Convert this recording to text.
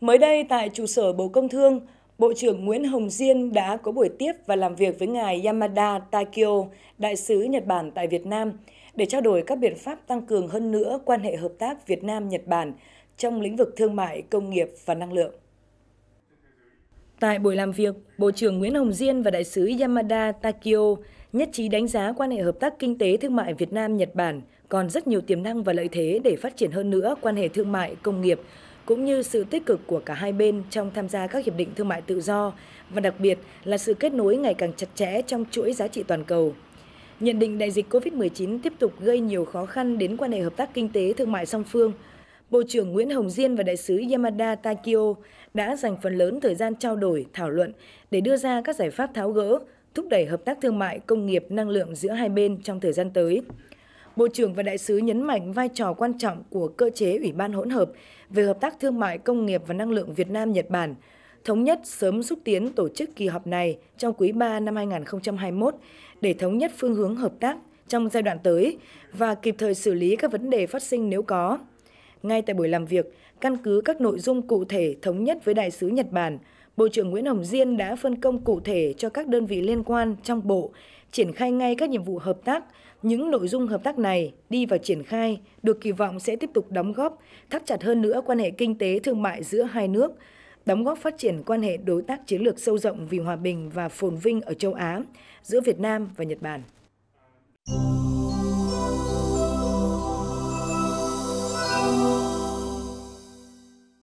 Mới đây tại trụ sở Bộ Công Thương, Bộ trưởng Nguyễn Hồng Diên đã có buổi tiếp và làm việc với ngài Yamada Takio, đại sứ Nhật Bản tại Việt Nam, để trao đổi các biện pháp tăng cường hơn nữa quan hệ hợp tác Việt Nam-Nhật Bản trong lĩnh vực thương mại, công nghiệp và năng lượng. Tại buổi làm việc, Bộ trưởng Nguyễn Hồng Diên và Đại sứ Yamada Takio nhất trí đánh giá quan hệ hợp tác kinh tế thương mại Việt Nam-Nhật Bản còn rất nhiều tiềm năng và lợi thế để phát triển hơn nữa quan hệ thương mại, công nghiệp, cũng như sự tích cực của cả hai bên trong tham gia các hiệp định thương mại tự do và đặc biệt là sự kết nối ngày càng chặt chẽ trong chuỗi giá trị toàn cầu. Nhận định đại dịch COVID-19 tiếp tục gây nhiều khó khăn đến quan hệ hợp tác kinh tế thương mại song phương, Bộ trưởng Nguyễn Hồng Diên và đại sứ Yamada Takio đã dành phần lớn thời gian trao đổi, thảo luận để đưa ra các giải pháp tháo gỡ, thúc đẩy hợp tác thương mại, công nghiệp, năng lượng giữa hai bên trong thời gian tới. Bộ trưởng và đại sứ nhấn mạnh vai trò quan trọng của cơ chế Ủy ban hỗn hợp về hợp tác thương mại công nghiệp và năng lượng Việt Nam Nhật Bản, thống nhất sớm xúc tiến tổ chức kỳ họp này trong quý 3 năm 2021 để thống nhất phương hướng hợp tác trong giai đoạn tới và kịp thời xử lý các vấn đề phát sinh nếu có. Ngay tại buổi làm việc, căn cứ các nội dung cụ thể thống nhất với đại sứ Nhật Bản, Bộ trưởng Nguyễn Hồng Diên đã phân công cụ thể cho các đơn vị liên quan trong bộ triển khai ngay các nhiệm vụ hợp tác. Những nội dung hợp tác này đi vào triển khai được kỳ vọng sẽ tiếp tục đóng góp thắt chặt hơn nữa quan hệ kinh tế thương mại giữa hai nước, đóng góp phát triển quan hệ đối tác chiến lược sâu rộng vì hòa bình và phồn vinh ở châu Á giữa Việt Nam và Nhật Bản.